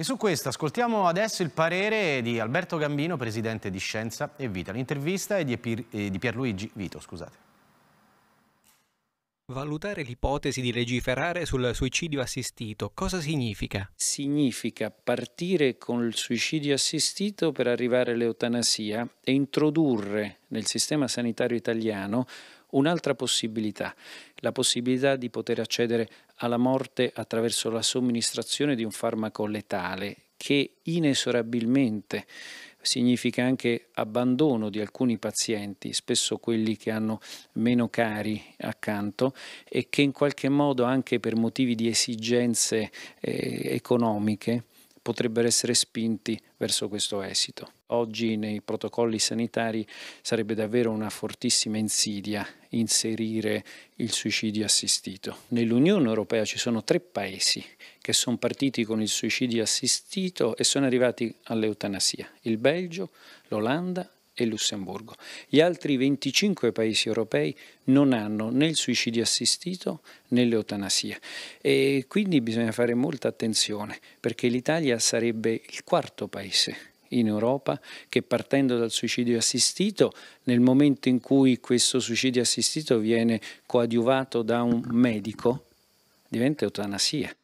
E su questo ascoltiamo adesso il parere di Alberto Gambino, presidente di Scienza e Vita. L'intervista è di eh, Pierluigi Vito, scusate. Valutare l'ipotesi di legiferare sul suicidio assistito cosa significa? Significa partire con il suicidio assistito per arrivare all'eutanasia e introdurre nel sistema sanitario italiano un'altra possibilità, la possibilità di poter accedere alla morte attraverso la somministrazione di un farmaco letale che inesorabilmente significa anche abbandono di alcuni pazienti, spesso quelli che hanno meno cari accanto e che in qualche modo anche per motivi di esigenze eh, economiche potrebbero essere spinti verso questo esito. Oggi nei protocolli sanitari sarebbe davvero una fortissima insidia inserire il suicidio assistito. Nell'Unione Europea ci sono tre paesi che sono partiti con il suicidio assistito e sono arrivati all'eutanasia, il Belgio, l'Olanda e Lussemburgo. Gli altri 25 paesi europei non hanno né il suicidio assistito né l'eutanasia e quindi bisogna fare molta attenzione perché l'Italia sarebbe il quarto paese in Europa che partendo dal suicidio assistito, nel momento in cui questo suicidio assistito viene coadiuvato da un medico, diventa eutanasia